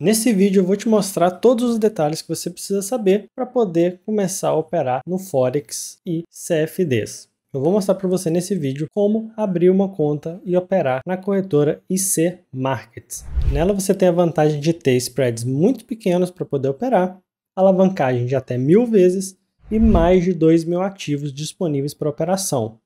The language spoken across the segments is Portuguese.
Nesse vídeo eu vou te mostrar todos os detalhes que você precisa saber para poder começar a operar no Forex e CFDs. Eu vou mostrar para você nesse vídeo como abrir uma conta e operar na corretora IC Markets. Nela você tem a vantagem de ter spreads muito pequenos para poder operar, alavancagem de até mil vezes e mais de 2 mil ativos disponíveis para operação.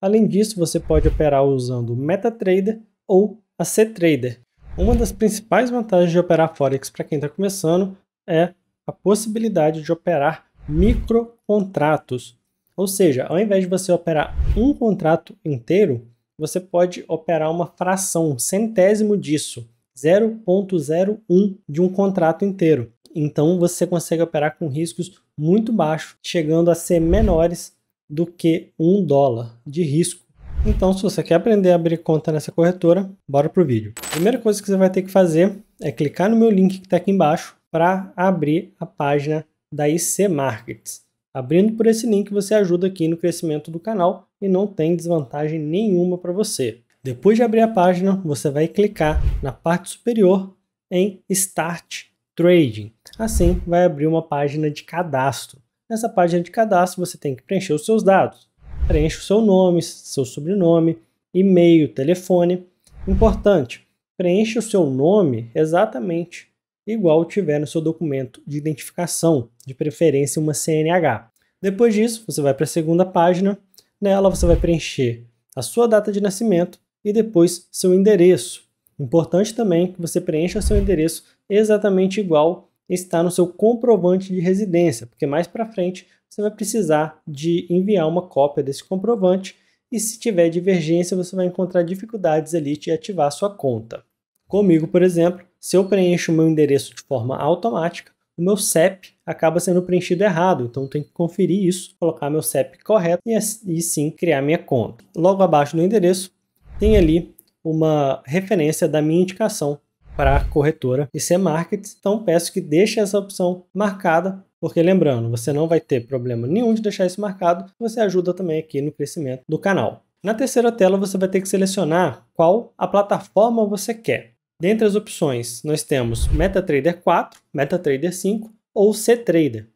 Além disso, você pode operar usando o MetaTrader ou a CTrader, uma das principais vantagens de operar Forex para quem está começando é a possibilidade de operar microcontratos. Ou seja, ao invés de você operar um contrato inteiro, você pode operar uma fração, um centésimo disso, 0.01 de um contrato inteiro. Então você consegue operar com riscos muito baixos, chegando a ser menores do que um dólar de risco. Então, se você quer aprender a abrir conta nessa corretora, bora pro vídeo. A primeira coisa que você vai ter que fazer é clicar no meu link que está aqui embaixo para abrir a página da IC Markets. Abrindo por esse link, você ajuda aqui no crescimento do canal e não tem desvantagem nenhuma para você. Depois de abrir a página, você vai clicar na parte superior em Start Trading. Assim, vai abrir uma página de cadastro. Nessa página de cadastro, você tem que preencher os seus dados preencha o seu nome, seu sobrenome, e-mail, telefone. Importante, preencha o seu nome exatamente igual tiver no seu documento de identificação, de preferência uma CNH. Depois disso, você vai para a segunda página. Nela você vai preencher a sua data de nascimento e depois seu endereço. Importante também que você preencha seu endereço exatamente igual está no seu comprovante de residência, porque mais para frente você vai precisar de enviar uma cópia desse comprovante e se tiver divergência você vai encontrar dificuldades ali de ativar sua conta. Comigo, por exemplo, se eu preencho o meu endereço de forma automática, o meu CEP acaba sendo preenchido errado, então tem que conferir isso, colocar meu CEP correto e, e sim criar minha conta. Logo abaixo do endereço tem ali uma referência da minha indicação para a corretora IC Markets. Então peço que deixe essa opção marcada, porque lembrando, você não vai ter problema nenhum de deixar isso marcado, você ajuda também aqui no crescimento do canal. Na terceira tela você vai ter que selecionar qual a plataforma você quer. Dentre as opções, nós temos MetaTrader 4, MetaTrader 5 ou CTrader.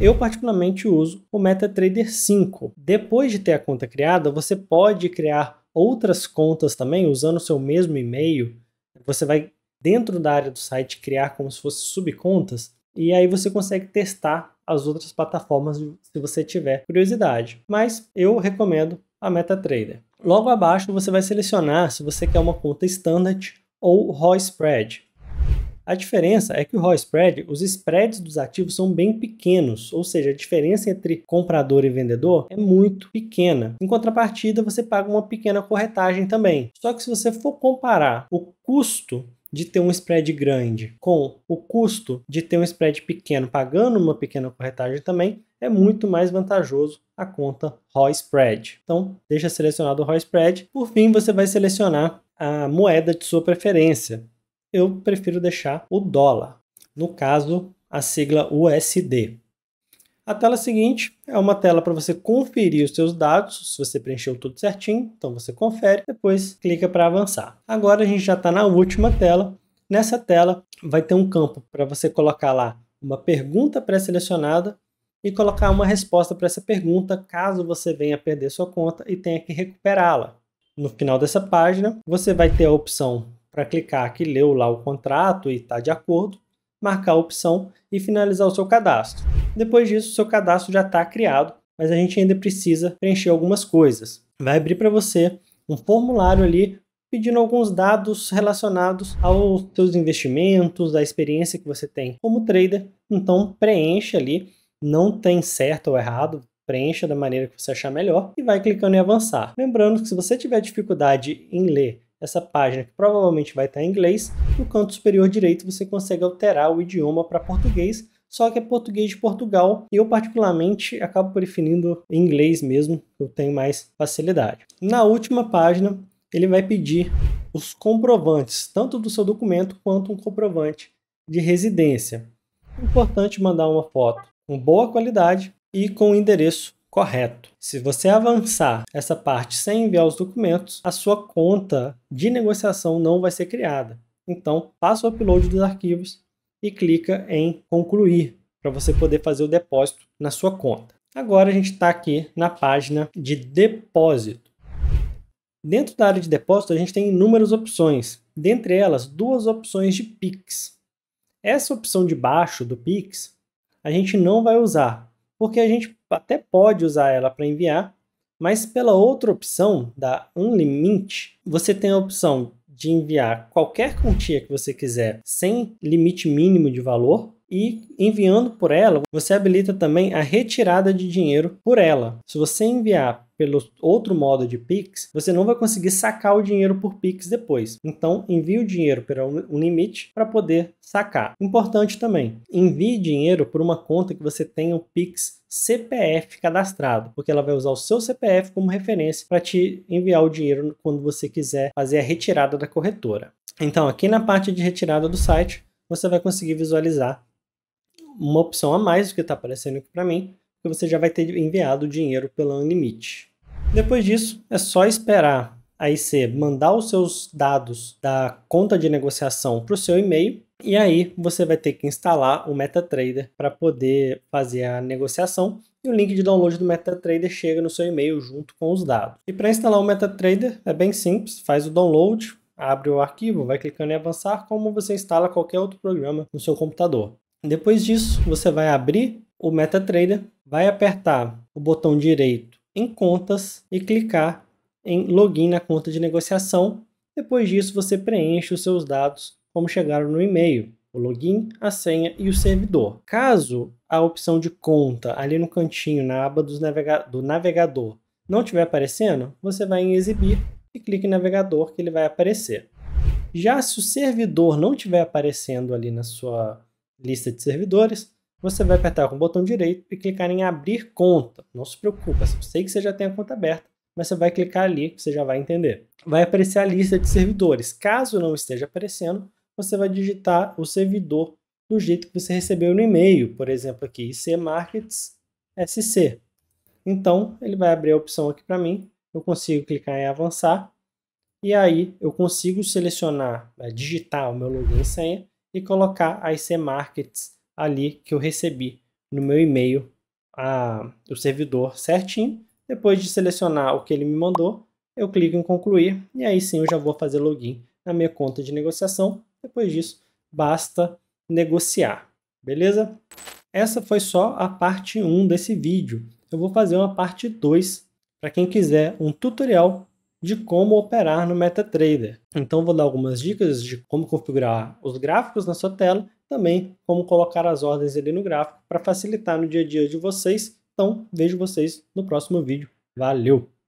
Eu particularmente uso o MetaTrader 5. Depois de ter a conta criada, você pode criar outras contas também usando o seu mesmo e-mail. Você vai dentro da área do site, criar como se fosse subcontas, e aí você consegue testar as outras plataformas se você tiver curiosidade. Mas eu recomendo a MetaTrader. Logo abaixo você vai selecionar se você quer uma conta standard ou raw spread. A diferença é que o raw spread, os spreads dos ativos são bem pequenos, ou seja, a diferença entre comprador e vendedor é muito pequena. Em contrapartida, você paga uma pequena corretagem também. Só que se você for comparar o custo de ter um spread grande com o custo de ter um spread pequeno, pagando uma pequena corretagem também, é muito mais vantajoso a conta ROI Spread. Então, deixa selecionado o ROI Spread. Por fim, você vai selecionar a moeda de sua preferência. Eu prefiro deixar o dólar, no caso, a sigla USD. A tela seguinte é uma tela para você conferir os seus dados, se você preencheu tudo certinho, então você confere, depois clica para avançar. Agora a gente já está na última tela. Nessa tela vai ter um campo para você colocar lá uma pergunta pré-selecionada e colocar uma resposta para essa pergunta, caso você venha perder sua conta e tenha que recuperá-la. No final dessa página, você vai ter a opção para clicar que leu lá o contrato e está de acordo, marcar a opção e finalizar o seu cadastro. Depois disso, o seu cadastro já está criado, mas a gente ainda precisa preencher algumas coisas. Vai abrir para você um formulário ali pedindo alguns dados relacionados aos seus investimentos, da experiência que você tem como trader. Então preencha ali, não tem certo ou errado, preencha da maneira que você achar melhor e vai clicando em avançar. Lembrando que se você tiver dificuldade em ler essa página que provavelmente vai estar em inglês, no canto superior direito você consegue alterar o idioma para português, só que é português de Portugal. e Eu, particularmente, acabo preferindo em inglês mesmo, eu tenho mais facilidade. Na última página, ele vai pedir os comprovantes, tanto do seu documento quanto um comprovante de residência. Importante mandar uma foto com boa qualidade e com endereço correto. Se você avançar essa parte sem enviar os documentos, a sua conta de negociação não vai ser criada. Então, faça o upload dos arquivos e clica em concluir para você poder fazer o depósito na sua conta. Agora a gente está aqui na página de depósito. Dentro da área de depósito, a gente tem inúmeras opções, dentre elas duas opções de Pix. Essa opção de baixo do Pix a gente não vai usar, porque a gente até pode usar ela para enviar, mas pela outra opção da Unlimit, você tem a opção de enviar qualquer quantia que você quiser sem limite mínimo de valor, e enviando por ela, você habilita também a retirada de dinheiro por ela. Se você enviar pelo outro modo de Pix, você não vai conseguir sacar o dinheiro por Pix depois. Então, envie o dinheiro para um limite para poder sacar. Importante também, envie dinheiro por uma conta que você tenha o Pix CPF cadastrado, porque ela vai usar o seu CPF como referência para te enviar o dinheiro quando você quiser fazer a retirada da corretora. Então, aqui na parte de retirada do site, você vai conseguir visualizar uma opção a mais do que está aparecendo aqui para mim, porque você já vai ter enviado o dinheiro pela limite. Depois disso, é só esperar a IC mandar os seus dados da conta de negociação para o seu e-mail e aí você vai ter que instalar o MetaTrader para poder fazer a negociação e o link de download do MetaTrader chega no seu e-mail junto com os dados. E para instalar o MetaTrader é bem simples, faz o download, abre o arquivo, vai clicando em avançar como você instala qualquer outro programa no seu computador. Depois disso, você vai abrir o MetaTrader, vai apertar o botão direito em contas e clicar em login na conta de negociação. Depois disso, você preenche os seus dados como chegaram no e-mail, o login, a senha e o servidor. Caso a opção de conta ali no cantinho na aba navega do navegador não estiver aparecendo, você vai em exibir e clique em navegador que ele vai aparecer. Já se o servidor não estiver aparecendo ali na sua lista de servidores, você vai apertar com o botão direito e clicar em abrir conta. Não se preocupa, eu sei que você já tem a conta aberta, mas você vai clicar ali, que você já vai entender. Vai aparecer a lista de servidores. Caso não esteja aparecendo, você vai digitar o servidor do jeito que você recebeu no e-mail, por exemplo aqui, IC Markets SC. Então, ele vai abrir a opção aqui para mim, eu consigo clicar em avançar, e aí eu consigo selecionar, eh, digitar o meu login e senha, e colocar as C-Markets ali que eu recebi no meu e-mail, o servidor certinho. Depois de selecionar o que ele me mandou, eu clico em concluir e aí sim eu já vou fazer login na minha conta de negociação. Depois disso, basta negociar, beleza? Essa foi só a parte 1 desse vídeo. Eu vou fazer uma parte 2 para quem quiser um tutorial de como operar no MetaTrader. Então vou dar algumas dicas de como configurar os gráficos na sua tela, também como colocar as ordens ali no gráfico para facilitar no dia a dia de vocês. Então vejo vocês no próximo vídeo. Valeu!